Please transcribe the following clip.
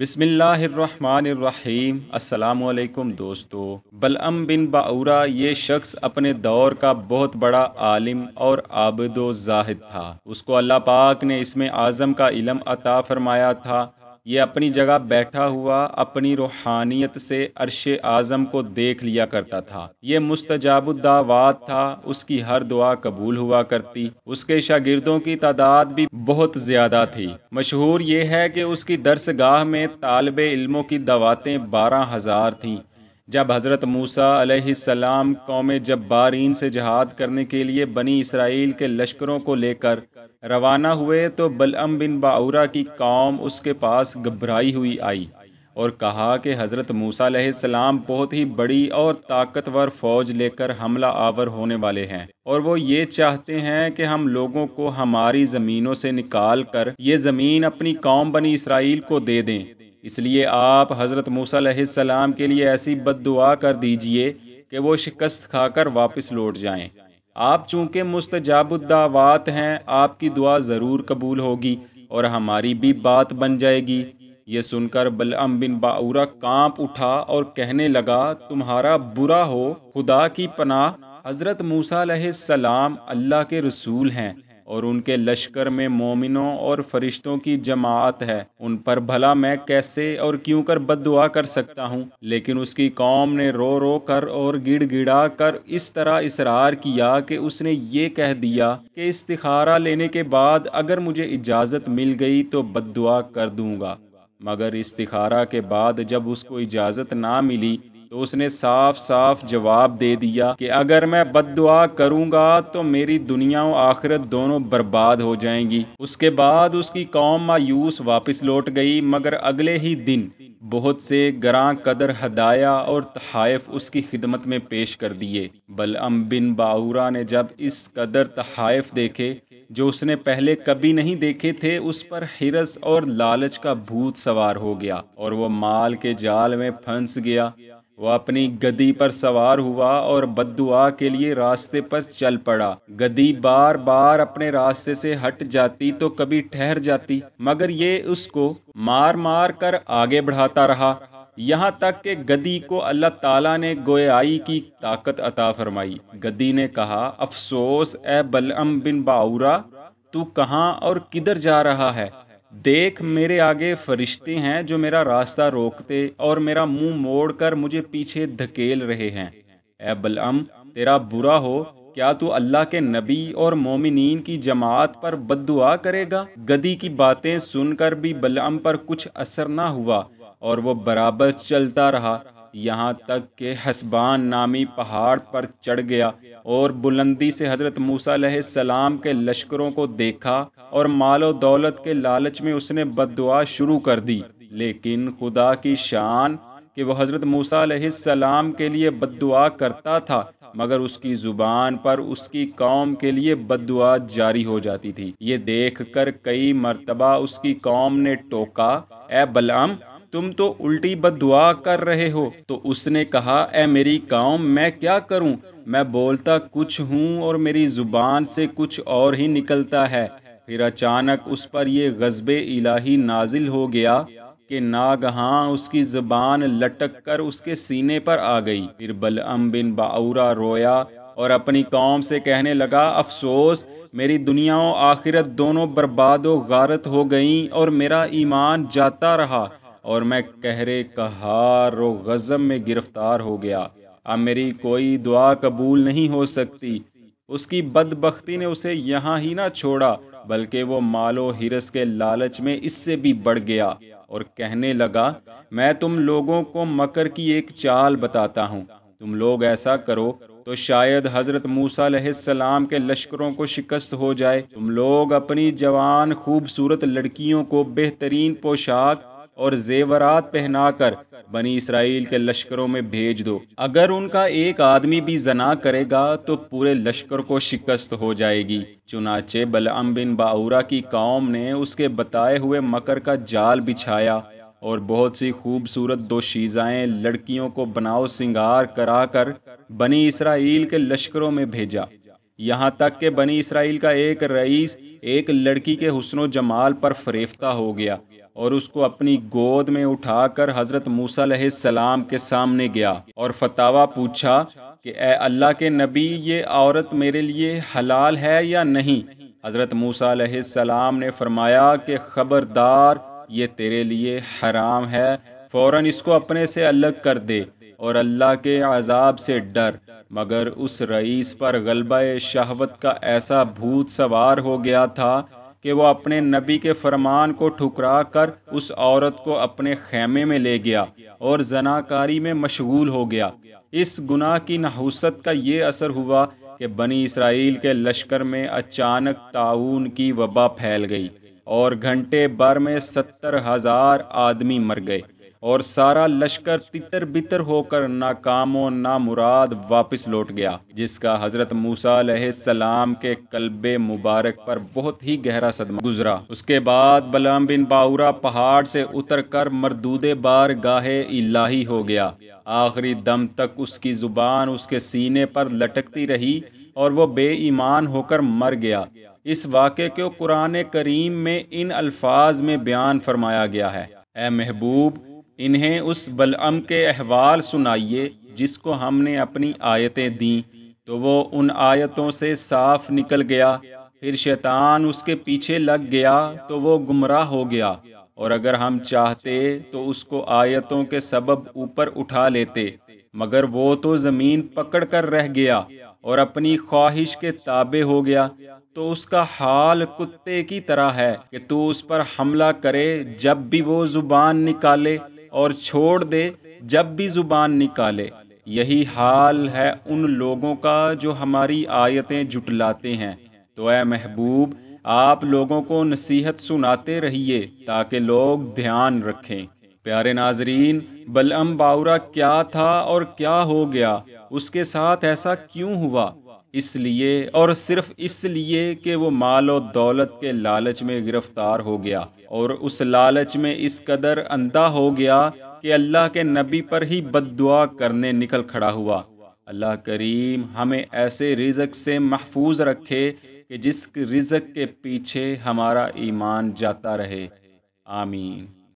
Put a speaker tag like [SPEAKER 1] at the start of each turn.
[SPEAKER 1] बिसमीम् अल्लाम दोस्तों बलअम बिन बाउरा ये शख्स अपने दौर का बहुत बड़ा आलिम और आबद जाहिद था उसको अल्लाह पाक ने इसमें आज़म का इलम अता फरमाया था ये अपनी जगह बैठा हुआ अपनी रूहानियत से अरश आज़म को देख लिया करता था ये मुस्तजाबुद्दावाद था उसकी हर दुआ कबूल हुआ करती उसके शागिर्दों की तादाद भी बहुत ज़्यादा थी मशहूर ये है कि उसकी दरसगाह में तालब इल्मों की दवातें बारह हज़ार थीं जब हज़रत मूसा सलाम कौम जब्बारीन से जहाद करने के लिए बनी इसराइल के लश्करों को लेकर रवाना हुए तो बलअम बिन बाउरा की कौम उसके पास घबराई हुई आई और कहा कि हज़रत मूसा सलाम बहुत ही बड़ी और ताकतवर फ़ौज लेकर हमला आवर होने वाले हैं और वो ये चाहते हैं कि हम लोगों को हमारी ज़मीनों से निकाल कर ये ज़मीन अपनी कौम बनी इसराइल को दे दें इसलिए आप हज़रत मूसा सलाम के लिए ऐसी बद कर दीजिए कि वो शिकस्त खाकर वापस लौट जाएँ आप चूँकि मुस्तजाबुद्दावात हैं आपकी दुआ ज़रूर कबूल होगी और हमारी भी बात बन जाएगी ये सुनकर बलअम बिन बाउरा कांप उठा और कहने लगा तुम्हारा बुरा हो खुदा की पनाह हज़रत मूसा सलाम अल्लाह के रसूल हैं और उनके लश्कर में मोमिनों और फरिश्तों की जमात है उन पर भला मैं कैसे और क्यों कर बददुआ कर सकता हूँ लेकिन उसकी कौम ने रो रो कर और गिड़ गिड़ा कर इस तरह इसरार किया कि उसने ये कह दिया कि इस्तारा लेने के बाद अगर मुझे इजाज़त मिल गई तो बददुआ कर दूँगा मगर इस्तारा के बाद जब उसको इजाज़त ना मिली तो उसने साफ साफ जवाब दे दिया कि अगर मैं बद करूँगा तो मेरी दुनिया और आखिरत दोनों बर्बाद हो जाएंगी उसके बाद उसकी कौम मायूस वापस लौट गई मगर अगले ही दिन बहुत से ग्रां कदर हदाया और तहाइफ उसकी खिदमत में पेश कर दिए बलअम बिन बाउरा ने जब इस कदर तहाइफ देखे जो उसने पहले कभी नहीं देखे थे उस पर हिरस और लालच का भूत सवार हो गया और वो माल के जाल में फंस गया वह अपनी गदी पर सवार हुआ और बदुआ के लिए रास्ते पर चल पड़ा गदी बार बार अपने रास्ते से हट जाती तो कभी ठहर जाती मगर ये उसको मार मार कर आगे बढ़ाता रहा यहाँ तक कि गदी को अल्लाह ताला ने गोयाई की ताकत अता फरमाई गदी ने कहा अफसोस ए बलअम बिन बाउरा तू कहाँ और किधर जा रहा है देख मेरे आगे फरिश्ते हैं जो मेरा रास्ता रोकते और मेरा मुंह मोड़कर मुझे पीछे धकेल रहे हैं ए बलअम तेरा बुरा हो क्या तू अल्लाह के नबी और मोमिनीन की जमात पर बददुआ करेगा गदी की बातें सुनकर भी बलअम पर कुछ असर ना हुआ और वो बराबर चलता रहा यहाँ तक कि हसबान नामी पहाड़ पर चढ़ गया और बुलंदी से हज़रत मूसा सलाम के लश्करों को देखा और मालो दौलत के लालच में उसने बददुआ शुरू कर दी लेकिन खुदा की शान कि वह हज़रत मूसा सलाम के लिए बददुआ करता था मगर उसकी ज़ुबान पर उसकी कौम के लिए बददुआ जारी हो जाती थी ये देख कर कई मरतबा उसकी कौम ने टोका ए बलम तुम तो उल्टी बदुआ कर रहे हो तो उसने कहा ए मेरी काम मैं क्या करूं मैं बोलता कुछ हूं और मेरी ज़ुबान से कुछ और ही निकलता है फिर अचानक उस पर यह गजब इलाही नाजिल हो गया कि नागहां उसकी जुबान लटक कर उसके सीने पर आ गई फिर बलअम बिन बाउरा रोया और अपनी कौम से कहने लगा अफसोस मेरी दुनिया और आखिरत दोनों बर्बाद व गारत हो गईं और मेरा ईमान जाता रहा और मैं कहरे कहार गज़म में गिरफ्तार हो गया अब मेरी कोई दुआ कबूल नहीं हो सकती उसकी बदबख्ती ने उसे यहाँ ही ना छोड़ा बल्कि वो मालो हिरस के लालच में इससे भी बढ़ गया और कहने लगा मैं तुम लोगों को मकर की एक चाल बताता हूँ तुम लोग ऐसा करो तो शायद हज़रत मूसा सलाम के लश्करों को शिकस्त हो जाए तुम लोग अपनी जवान खूबसूरत लड़कियों को बेहतरीन पोशाक और जेवरात पहनाकर बनी इसराइल के लश्करों में भेज दो अगर उनका एक आदमी भी जना करेगा तो पूरे लश्कर को शिकस्त हो जाएगी चुनाचे बलअम बिन बाउरा की कौम ने उसके बताए हुए मकर का जाल बिछाया और बहुत सी खूबसूरत दो शीजाएं लड़कियों को बनाओ सिंगार करा कर बनी इसराइल के लश्करों में भेजा यहाँ तक कि बनी इसराइल का एक रईस एक लड़की के हुसन जमाल पर फरेफ्ता हो गया और उसको अपनी गोद में उठाकर हज़रत मूसा सलाम के सामने गया और फतावा पूछा कि ए अल्लाह के नबी ये औरत मेरे लिए हलाल है या नहीं हज़रत मूसा सलाम ने फरमाया कि ख़बरदार ये तेरे लिए हराम है फौरन इसको अपने से अलग कर दे और अल्लाह के अजाब से डर मगर उस रईस पर गलबा शहवत का ऐसा भूत सवार हो गया था कि वो अपने नबी के फरमान को ठुकरा कर उस औरत को अपने खेमे में ले गया और जनाकारी में मशगूल हो गया इस गुनाह की नहुसत का ये असर हुआ कि बनी इसराइल के लश्कर में अचानक ताउन की वबा फैल गई और घंटे भर में सत्तर हज़ार आदमी मर गए और सारा लश्कर तितर बितर होकर नाकाम मुराद वापस लौट गया जिसका हजरत मूसा सलाम के कलबे मुबारक पर बहुत ही गहरा सदमा गुजरा उसके बाद बलाम बिन बाउरा पहाड़ से उतर कर मरदूदे बार गाहे इलाही हो गया आखिरी दम तक उसकी जुबान उसके सीने पर लटकती रही और वो बेईमान होकर मर गया इस वाक़े को कुरान करीम में इन अल्फाज में बयान फरमाया गया है ए महबूब इन्हें उस बलअम के अहवाल सुनाइए जिसको हमने अपनी आयतें दी तो वो उन आयतों से साफ निकल गया फिर शैतान उसके पीछे लग गया तो वो गुमराह हो गया और अगर हम चाहते तो उसको आयतों के सबब ऊपर उठा लेते मगर वो तो ज़मीन पकड़ कर रह गया और अपनी ख्वाहिश के ताबे हो गया तो उसका हाल कुत्ते की तरह है कि तू उस पर हमला करे जब भी वो ज़ुबान निकाले और छोड़ दे जब भी ज़ुबान निकाले यही हाल है उन लोगों का जो हमारी आयतें जुटलाते हैं तो ऐ महबूब आप लोगों को नसीहत सुनाते रहिए ताकि लोग ध्यान रखें प्यारे नाजरीन बलअम बाउरा क्या था और क्या हो गया उसके साथ ऐसा क्यों हुआ इसलिए और सिर्फ इसलिए कि वो माल और दौलत के लालच में गिरफ्तार हो गया और उस लालच में इस कदर अंधा हो गया कि अल्लाह के नबी पर ही बददुआ करने निकल खड़ा हुआ अल्लाह करीम हमें ऐसे रिजक से महफूज रखे कि जिस रिजक के पीछे हमारा ईमान जाता रहे आमीन